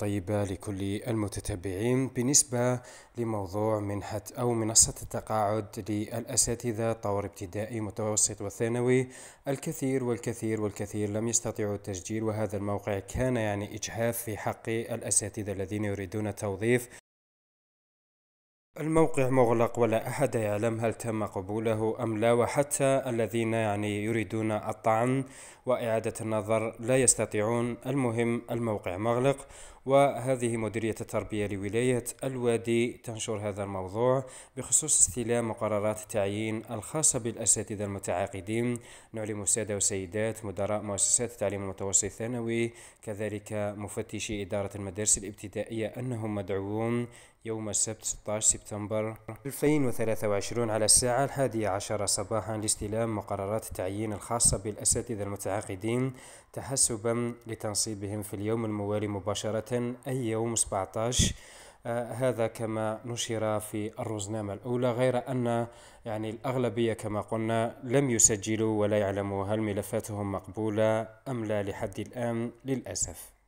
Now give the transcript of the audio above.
طيبة لكل المتتبعين بالنسبة لموضوع منحة أو منصة التقاعد للأساتذة طور ابتدائي متوسط وثانوي الكثير والكثير والكثير لم يستطيعوا التسجيل وهذا الموقع كان يعني إجحاف في حق الأساتذة الذين يريدون التوظيف الموقع مغلق ولا أحد يعلم هل تم قبوله أم لا وحتى الذين يعني يريدون الطعن وإعادة النظر لا يستطيعون المهم الموقع مغلق وهذه مديرية التربية لولاية الوادي تنشر هذا الموضوع بخصوص استلام مقررات التعيين الخاصة بالأساتذة المتعاقدين نعلم السادة والسيدات مدراء مؤسسات التعليم المتوسط الثانوي كذلك مفتشي إدارة المدارس الابتدائية أنهم مدعوون يوم السبت 16 سبتمبر سبتمبر 2023 على الساعة الحادية عشر صباحا لاستلام مقررات التعيين الخاصة بالأساتذة المتعاقدين تحسبا لتنصيبهم في اليوم الموالي مباشرة أي يوم 17 آه هذا كما نشر في الرزنامة الأولى غير أن يعني الأغلبية كما قلنا لم يسجلوا ولا يعلموا هل ملفاتهم مقبولة أم لا لحد الآن للأسف